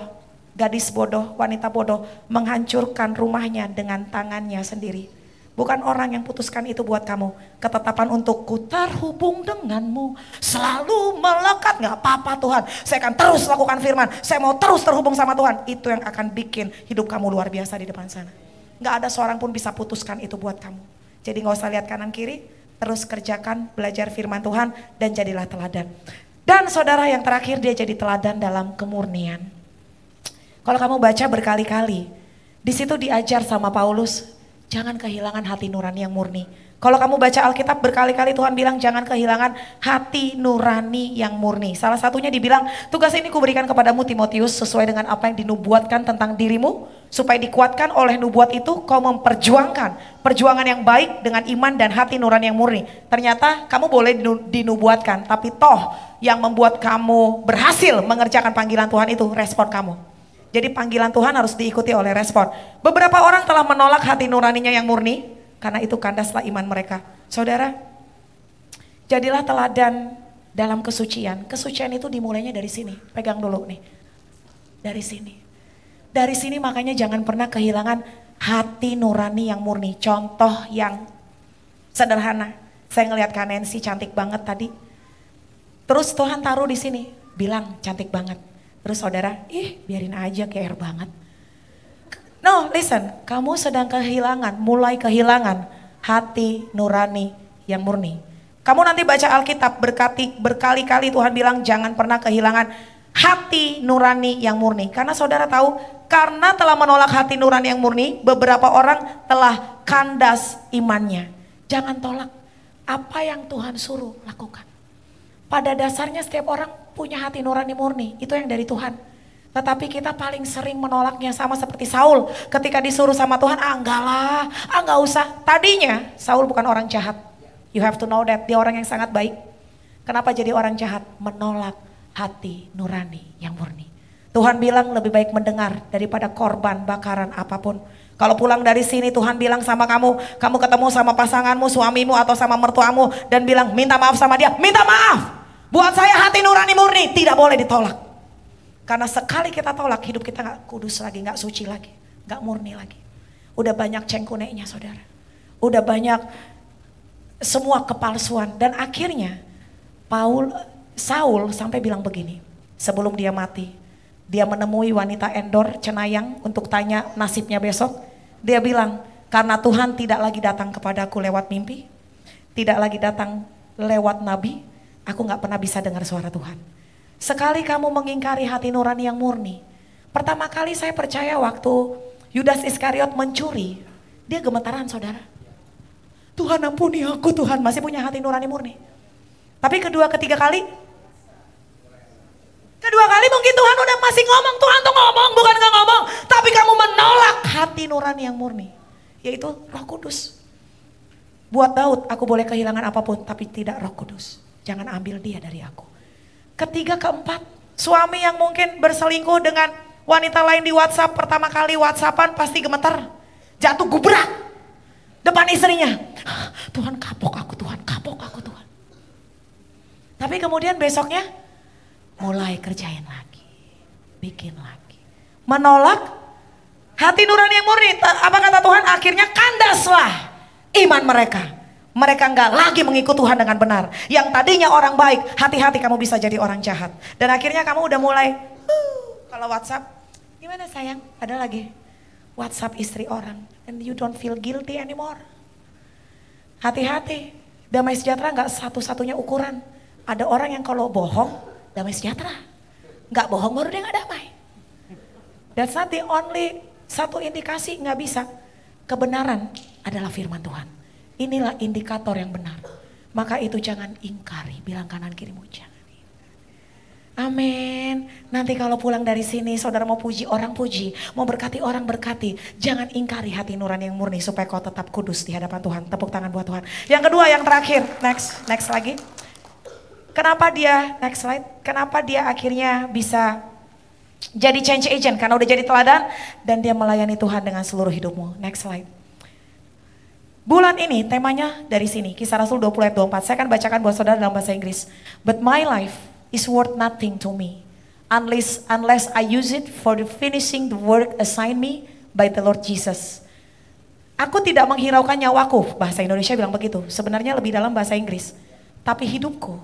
gadis bodoh, wanita bodoh, menghancurkan rumahnya dengan tangannya sendiri Bukan orang yang putuskan itu buat kamu. Ketetapan untuk ku terhubung denganmu. Selalu melekat. Gak apa-apa Tuhan. Saya akan terus lakukan firman. Saya mau terus terhubung sama Tuhan. Itu yang akan bikin hidup kamu luar biasa di depan sana. Gak ada seorang pun bisa putuskan itu buat kamu. Jadi gak usah lihat kanan kiri. Terus kerjakan, belajar firman Tuhan. Dan jadilah teladan. Dan saudara yang terakhir dia jadi teladan dalam kemurnian. Kalau kamu baca berkali-kali. Di situ diajar sama Paulus jangan kehilangan hati nurani yang murni. Kalau kamu baca Alkitab berkali-kali Tuhan bilang jangan kehilangan hati nurani yang murni. Salah satunya dibilang tugas ini kuberikan kepadamu Timotius sesuai dengan apa yang dinubuatkan tentang dirimu. Supaya dikuatkan oleh nubuat itu kau memperjuangkan perjuangan yang baik dengan iman dan hati nurani yang murni. Ternyata kamu boleh dinubuatkan tapi toh yang membuat kamu berhasil mengerjakan panggilan Tuhan itu respon kamu. Jadi panggilan Tuhan harus diikuti oleh respon. Beberapa orang telah menolak hati nuraninya yang murni karena itu kandaslah iman mereka. Saudara, jadilah teladan dalam kesucian. Kesucian itu dimulainya dari sini. Pegang dulu nih. Dari sini. Dari sini makanya jangan pernah kehilangan hati nurani yang murni. Contoh yang sederhana. Saya ngelihat Kanensi cantik banget tadi. Terus Tuhan taruh di sini, bilang cantik banget Terus saudara, ih biarin aja air banget. No, listen, kamu sedang kehilangan, mulai kehilangan hati nurani yang murni. Kamu nanti baca Alkitab berkati berkali-kali Tuhan bilang jangan pernah kehilangan hati nurani yang murni. Karena saudara tahu, karena telah menolak hati nurani yang murni, beberapa orang telah kandas imannya. Jangan tolak apa yang Tuhan suruh lakukan. Pada dasarnya setiap orang punya hati nurani murni, itu yang dari Tuhan. Tetapi kita paling sering menolaknya sama seperti Saul. Ketika disuruh sama Tuhan, ah enggak lah, ah enggak usah. Tadinya Saul bukan orang jahat. You have to know that, dia orang yang sangat baik. Kenapa jadi orang jahat? Menolak hati nurani yang murni. Tuhan bilang lebih baik mendengar daripada korban bakaran apapun. Kalau pulang dari sini Tuhan bilang sama kamu, kamu ketemu sama pasanganmu, suamimu atau sama mertuamu dan bilang minta maaf sama dia, minta maaf. Buat saya hati nurani murni tidak boleh ditolak. Karena sekali kita tolak hidup kita nggak kudus lagi, nggak suci lagi, nggak murni lagi. Udah banyak cengkuneknya saudara. Udah banyak semua kepalsuan dan akhirnya Paul Saul sampai bilang begini, sebelum dia mati, dia menemui wanita Endor Cenayang untuk tanya nasibnya besok. Dia bilang, karena Tuhan tidak lagi datang kepadaku lewat mimpi, tidak lagi datang lewat nabi, aku nggak pernah bisa dengar suara Tuhan. Sekali kamu mengingkari hati nurani yang murni. Pertama kali saya percaya waktu Yudas Iskariot mencuri, dia gemetaran saudara. Tuhan ampuni aku Tuhan, masih punya hati nurani murni. Tapi kedua ketiga kali, kedua kali mungkin Tuhan udah masih ngomong, Tuhan tuh ngomong bukan nggak ngomong. Tapi kamu menolak hati nurani yang murni, yaitu roh kudus. Buat Daud, aku boleh kehilangan apapun, tapi tidak roh kudus. Jangan ambil dia dari aku. Ketiga, keempat, suami yang mungkin berselingkuh dengan wanita lain di WhatsApp pertama kali WhatsAppan pasti gemeter, jatuh gubrak depan istrinya. *gasps* Tuhan kapok aku, Tuhan kapok aku, Tuhan. Tapi kemudian besoknya mulai kerjain lagi, bikin lagi. Menolak hati nurani yang murni, apa kata Tuhan akhirnya kandaslah iman mereka mereka nggak lagi mengikut Tuhan dengan benar. Yang tadinya orang baik, hati-hati kamu bisa jadi orang jahat. Dan akhirnya kamu udah mulai, kalau WhatsApp, gimana sayang? Ada lagi WhatsApp istri orang, and you don't feel guilty anymore. Hati-hati, damai sejahtera nggak satu-satunya ukuran. Ada orang yang kalau bohong, damai sejahtera. Nggak bohong baru dia nggak damai. Dan not the only satu indikasi nggak bisa. Kebenaran adalah firman Tuhan. Inilah indikator yang benar. Maka itu jangan ingkari, bilang kanan kirimu jangan. Amin. Nanti kalau pulang dari sini saudara mau puji orang puji, mau berkati orang berkati. Jangan ingkari hati nurani yang murni supaya kau tetap kudus di hadapan Tuhan. Tepuk tangan buat Tuhan. Yang kedua, yang terakhir. Next, next lagi. Kenapa dia, next slide. Kenapa dia akhirnya bisa jadi change agent? Karena udah jadi teladan dan dia melayani Tuhan dengan seluruh hidupmu. Next slide. Bulan ini temanya dari sini, kisah Rasul 20 ayat 24. Saya akan bacakan buat saudara dalam bahasa Inggris. But my life is worth nothing to me unless unless I use it for the finishing the work assigned me by the Lord Jesus. Aku tidak menghiraukan nyawaku, bahasa Indonesia bilang begitu. Sebenarnya lebih dalam bahasa Inggris. Tapi hidupku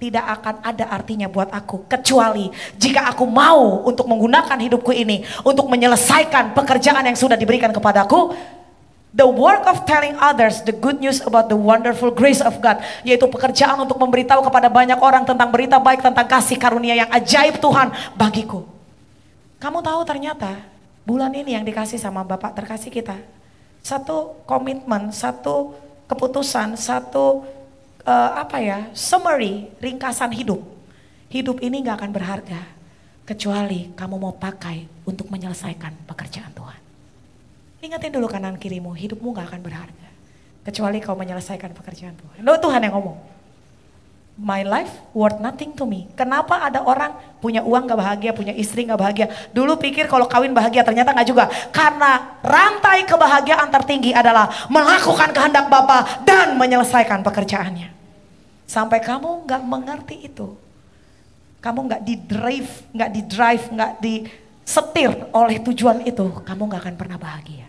tidak akan ada artinya buat aku kecuali jika aku mau untuk menggunakan hidupku ini untuk menyelesaikan pekerjaan yang sudah diberikan kepadaku The work of telling others the good news about the wonderful grace of God, yaitu pekerjaan untuk memberitahu kepada banyak orang tentang berita baik tentang kasih karunia yang ajaib Tuhan bagiku. Kamu tahu ternyata bulan ini yang dikasih sama Bapak terkasih kita. Satu komitmen, satu keputusan, satu uh, apa ya, summary, ringkasan hidup. Hidup ini nggak akan berharga kecuali kamu mau pakai untuk menyelesaikan pekerjaan Tuhan. Ingatin dulu kanan kirimu, hidupmu gak akan berharga. Kecuali kau menyelesaikan pekerjaan Tuhan. Lo Tuhan yang ngomong. My life worth nothing to me. Kenapa ada orang punya uang gak bahagia, punya istri gak bahagia. Dulu pikir kalau kawin bahagia, ternyata gak juga. Karena rantai kebahagiaan tertinggi adalah melakukan kehendak Bapa dan menyelesaikan pekerjaannya. Sampai kamu gak mengerti itu. Kamu gak di-drive, gak di-drive, gak di-setir oleh tujuan itu. Kamu gak akan pernah bahagia.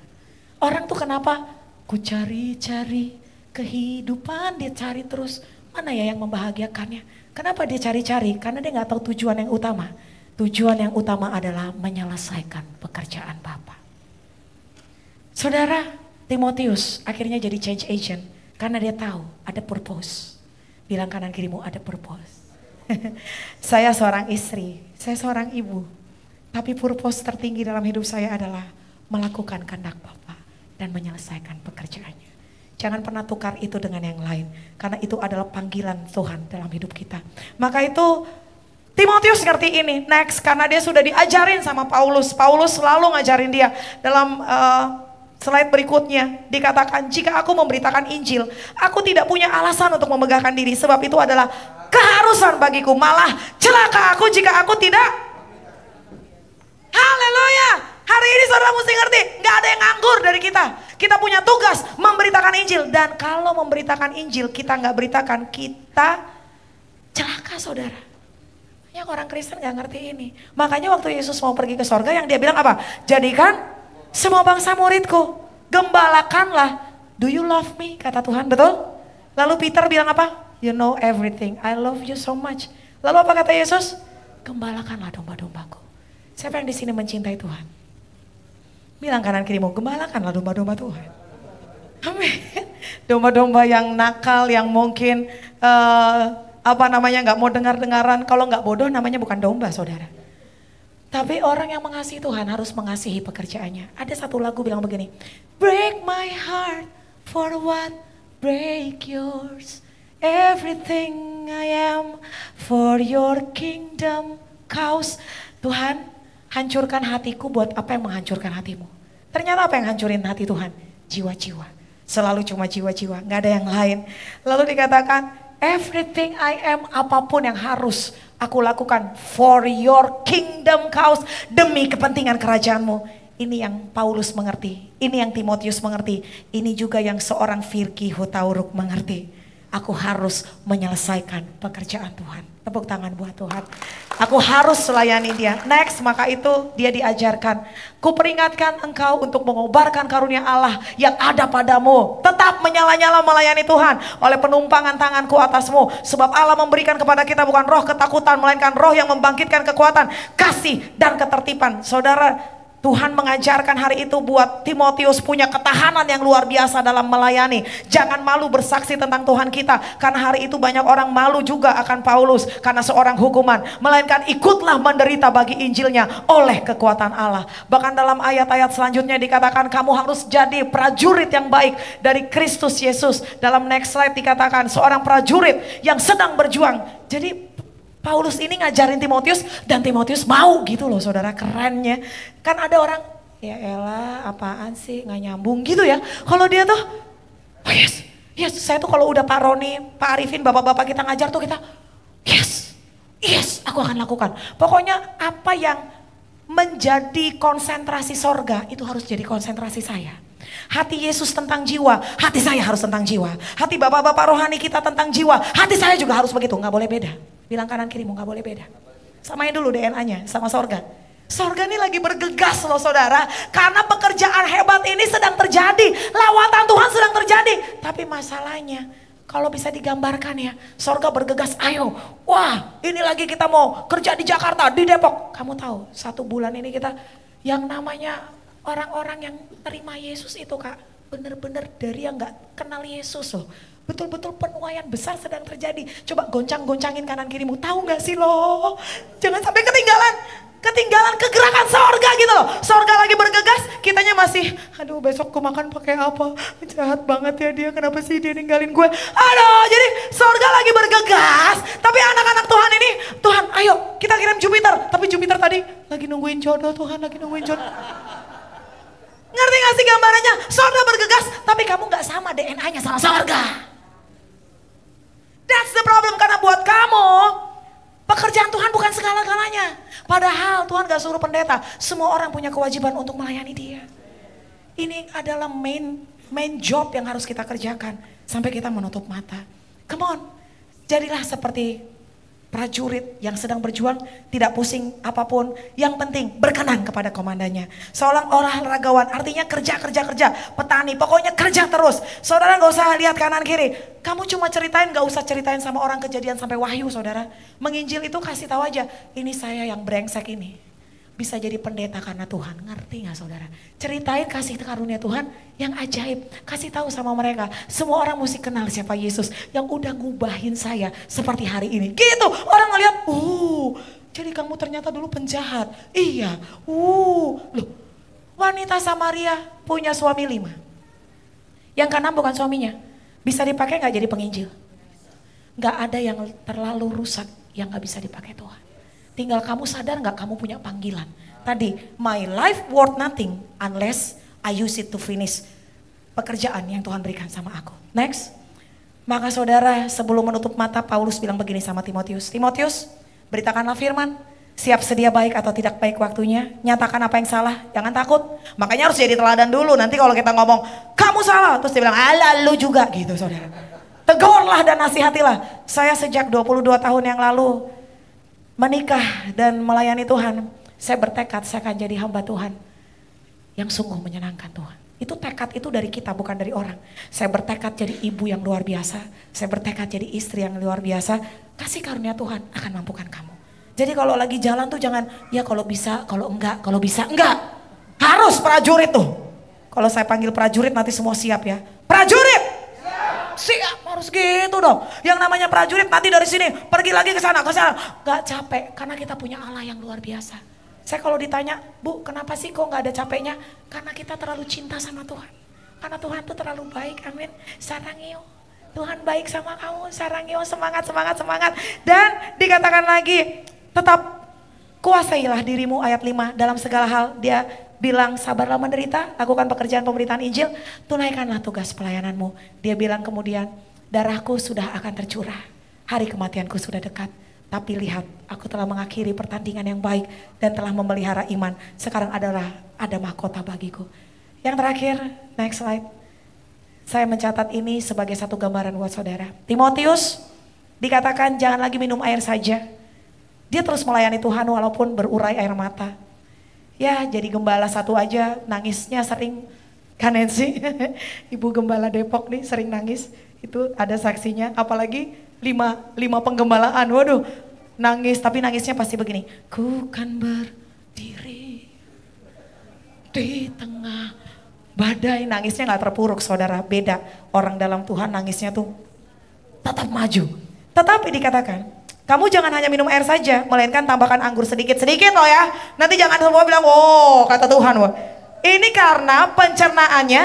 Orang tuh kenapa? Ku cari-cari kehidupan, dia cari terus. Mana ya yang membahagiakannya? Kenapa dia cari-cari? Karena dia nggak tahu tujuan yang utama. Tujuan yang utama adalah menyelesaikan pekerjaan Bapak. Saudara, Timotius akhirnya jadi change agent karena dia tahu ada purpose. Bilang kanan kirimu ada purpose. *laughs* saya seorang istri, saya seorang ibu. Tapi purpose tertinggi dalam hidup saya adalah melakukan kehendak Bapak dan menyelesaikan pekerjaannya. Jangan pernah tukar itu dengan yang lain. Karena itu adalah panggilan Tuhan dalam hidup kita. Maka itu Timotius ngerti ini. Next, karena dia sudah diajarin sama Paulus. Paulus selalu ngajarin dia. Dalam uh, slide berikutnya dikatakan, jika aku memberitakan Injil, aku tidak punya alasan untuk memegahkan diri. Sebab itu adalah keharusan bagiku. Malah celaka aku jika aku tidak. Haleluya. Hari ini saudara mesti ngerti, nggak ada yang nganggur dari kita. Kita punya tugas memberitakan Injil. Dan kalau memberitakan Injil kita nggak beritakan, kita celaka saudara. Yang orang Kristen nggak ngerti ini. Makanya waktu Yesus mau pergi ke sorga yang dia bilang apa? Jadikan semua bangsa muridku. Gembalakanlah. Do you love me? Kata Tuhan, betul? Lalu Peter bilang apa? You know everything. I love you so much. Lalu apa kata Yesus? Gembalakanlah domba-dombaku. Siapa yang di sini mencintai Tuhan? bilang kanan kirimu, gembalakanlah domba-domba Tuhan. Amin. Domba-domba yang nakal, yang mungkin uh, apa namanya nggak mau dengar-dengaran, kalau nggak bodoh namanya bukan domba saudara. Tapi orang yang mengasihi Tuhan harus mengasihi pekerjaannya. Ada satu lagu bilang begini, Break my heart for what break yours. Everything I am for your kingdom cause. Tuhan, hancurkan hatiku buat apa yang menghancurkan hatimu. Ternyata apa yang hancurin hati Tuhan? Jiwa-jiwa. Selalu cuma jiwa-jiwa, nggak ada yang lain. Lalu dikatakan, everything I am, apapun yang harus aku lakukan for your kingdom cause, demi kepentingan kerajaanmu. Ini yang Paulus mengerti, ini yang Timotius mengerti, ini juga yang seorang Firki Hutauruk mengerti. Aku harus menyelesaikan pekerjaan Tuhan. Tepuk tangan buat Tuhan. Aku harus melayani dia. Next, maka itu dia diajarkan. Kuperingatkan engkau untuk mengobarkan karunia Allah yang ada padamu. Tetap menyala-nyala melayani Tuhan oleh penumpangan tanganku atasmu. Sebab Allah memberikan kepada kita bukan roh ketakutan, melainkan roh yang membangkitkan kekuatan, kasih, dan ketertiban. Saudara, Tuhan mengajarkan hari itu buat Timotius punya ketahanan yang luar biasa dalam melayani. Jangan malu bersaksi tentang Tuhan kita. Karena hari itu banyak orang malu juga akan Paulus karena seorang hukuman. Melainkan ikutlah menderita bagi Injilnya oleh kekuatan Allah. Bahkan dalam ayat-ayat selanjutnya dikatakan kamu harus jadi prajurit yang baik dari Kristus Yesus. Dalam next slide dikatakan seorang prajurit yang sedang berjuang. Jadi Paulus ini ngajarin Timotius dan Timotius mau gitu loh saudara kerennya. Kan ada orang ya elah apaan sih nggak nyambung gitu ya. Kalau dia tuh oh yes, yes saya tuh kalau udah Pak Roni, Pak Arifin, bapak-bapak kita ngajar tuh kita yes, yes aku akan lakukan. Pokoknya apa yang menjadi konsentrasi sorga itu harus jadi konsentrasi saya. Hati Yesus tentang jiwa, hati saya harus tentang jiwa. Hati bapak-bapak rohani kita tentang jiwa, hati saya juga harus begitu, nggak boleh beda. Bilang kanan kirimu nggak boleh beda. Samain dulu DNA-nya sama sorga. Sorga ini lagi bergegas loh saudara. Karena pekerjaan hebat ini sedang terjadi. Lawatan Tuhan sedang terjadi. Tapi masalahnya kalau bisa digambarkan ya, sorga bergegas, ayo, wah ini lagi kita mau kerja di Jakarta, di Depok. Kamu tahu, satu bulan ini kita yang namanya orang-orang yang terima Yesus itu kak, bener-bener dari yang gak kenal Yesus loh. Betul-betul penuaian besar sedang terjadi. Coba goncang-goncangin kanan kirimu. Tahu nggak sih lo? Jangan sampai ketinggalan. Ketinggalan kegerakan sorga gitu loh. Sorga lagi bergegas, kitanya masih, aduh besok gue makan pakai apa? Jahat banget ya dia, kenapa sih dia ninggalin gue? Aduh, jadi sorga lagi bergegas. Tapi anak-anak Tuhan ini, Tuhan ayo kita kirim Jupiter. Tapi Jupiter tadi lagi nungguin jodoh, Tuhan lagi nungguin jodoh. Ngerti gak sih gambarannya? Sorga bergegas, tapi kamu gak sama DNA-nya sama sorga. That's the problem karena buat kamu pekerjaan Tuhan bukan segala-galanya. Padahal Tuhan gak suruh pendeta, semua orang punya kewajiban untuk melayani dia. Ini adalah main main job yang harus kita kerjakan sampai kita menutup mata. Come on, jadilah seperti prajurit yang sedang berjuang tidak pusing apapun. Yang penting berkenan kepada komandannya. Seorang olahragawan artinya kerja kerja kerja. Petani pokoknya kerja terus. Saudara nggak usah lihat kanan kiri. Kamu cuma ceritain nggak usah ceritain sama orang kejadian sampai wahyu saudara. Menginjil itu kasih tahu aja. Ini saya yang brengsek ini bisa jadi pendeta karena Tuhan. Ngerti nggak saudara? Ceritain kasih karunia Tuhan yang ajaib. Kasih tahu sama mereka. Semua orang mesti kenal siapa Yesus yang udah ngubahin saya seperti hari ini. Gitu orang ngeliat, uh jadi kamu ternyata dulu penjahat. Iya, uh loh wanita Samaria punya suami lima. Yang kanan bukan suaminya. Bisa dipakai nggak jadi penginjil? Nggak ada yang terlalu rusak yang nggak bisa dipakai Tuhan. Tinggal kamu sadar nggak kamu punya panggilan. Tadi, my life worth nothing unless I use it to finish pekerjaan yang Tuhan berikan sama aku. Next. Maka saudara sebelum menutup mata Paulus bilang begini sama Timotius. Timotius, beritakanlah firman, siap sedia baik atau tidak baik waktunya, nyatakan apa yang salah, jangan takut. Makanya harus jadi teladan dulu, nanti kalau kita ngomong, kamu salah, terus dia bilang, ala lu juga gitu saudara. Tegurlah dan nasihatilah. Saya sejak 22 tahun yang lalu menikah dan melayani Tuhan, saya bertekad saya akan jadi hamba Tuhan yang sungguh menyenangkan Tuhan. Itu tekad itu dari kita bukan dari orang. Saya bertekad jadi ibu yang luar biasa, saya bertekad jadi istri yang luar biasa. Kasih karunia Tuhan akan mampukan kamu. Jadi kalau lagi jalan tuh jangan ya kalau bisa, kalau enggak, kalau bisa enggak. Harus prajurit tuh. Kalau saya panggil prajurit nanti semua siap ya. Prajurit harus gitu dong. Yang namanya prajurit nanti dari sini pergi lagi ke sana, ke sana. Gak capek karena kita punya Allah yang luar biasa. Saya kalau ditanya, Bu kenapa sih kok gak ada capeknya? Karena kita terlalu cinta sama Tuhan. Karena Tuhan tuh terlalu baik, amin. Sarangio. Tuhan baik sama kamu, sarangio semangat, semangat, semangat. Dan dikatakan lagi, tetap kuasailah dirimu ayat 5 dalam segala hal. Dia bilang sabarlah menderita, lakukan pekerjaan pemberitaan Injil, tunaikanlah tugas pelayananmu. Dia bilang kemudian, darahku sudah akan tercurah. Hari kematianku sudah dekat. Tapi lihat, aku telah mengakhiri pertandingan yang baik dan telah memelihara iman. Sekarang adalah ada mahkota bagiku. Yang terakhir, next slide. Saya mencatat ini sebagai satu gambaran buat saudara. Timotius dikatakan jangan lagi minum air saja. Dia terus melayani Tuhan walaupun berurai air mata. Ya jadi gembala satu aja nangisnya sering. Kanensi, *laughs* ibu gembala Depok nih sering nangis. Itu ada saksinya, apalagi lima, lima penggembalaan. Waduh, nangis, tapi nangisnya pasti begini. Ku kan berdiri di tengah badai. Nangisnya nggak terpuruk saudara, beda. Orang dalam Tuhan nangisnya tuh tetap maju. Tetapi dikatakan, kamu jangan hanya minum air saja, melainkan tambahkan anggur sedikit-sedikit loh ya. Nanti jangan semua bilang, oh kata Tuhan. Wah. Ini karena pencernaannya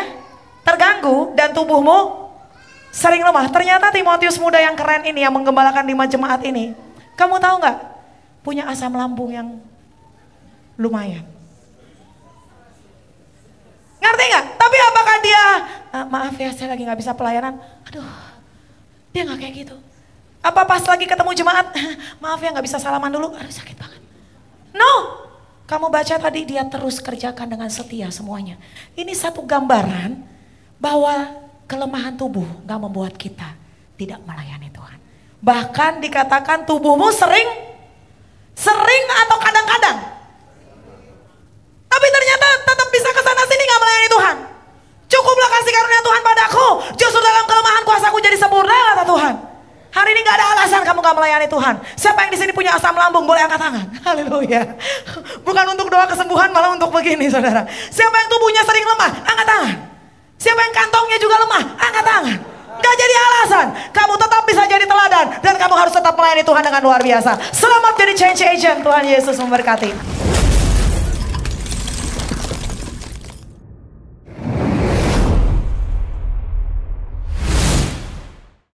terganggu dan tubuhmu Sering lemah. Ternyata Timotius muda yang keren ini yang menggembalakan lima jemaat ini. Kamu tahu nggak? Punya asam lambung yang lumayan. Ngerti nggak? Tapi apakah dia, ah, maaf ya saya lagi nggak bisa pelayanan. Aduh, dia nggak kayak gitu. Apa pas lagi ketemu jemaat, *laughs* maaf ya nggak bisa salaman dulu. Aduh sakit banget. No, kamu baca tadi dia terus kerjakan dengan setia semuanya. Ini satu gambaran bahwa kelemahan tubuh nggak membuat kita tidak melayani Tuhan. Bahkan dikatakan tubuhmu sering, sering atau kadang-kadang. Tapi ternyata tetap bisa ke sana sini nggak melayani Tuhan. Cukuplah kasih karunia Tuhan padaku. Justru dalam kelemahan kuasaku jadi sempurna kata Tuhan. Hari ini nggak ada alasan kamu nggak melayani Tuhan. Siapa yang di sini punya asam lambung boleh angkat tangan. *laughs* Haleluya. Bukan untuk doa kesembuhan malah untuk begini saudara. Siapa yang tubuhnya sering lemah angkat tangan. Siapa yang kantongnya juga lemah? Angkat tangan. Gak jadi alasan. Kamu tetap bisa jadi teladan. Dan kamu harus tetap melayani Tuhan dengan luar biasa. Selamat jadi change agent. Tuhan Yesus memberkati.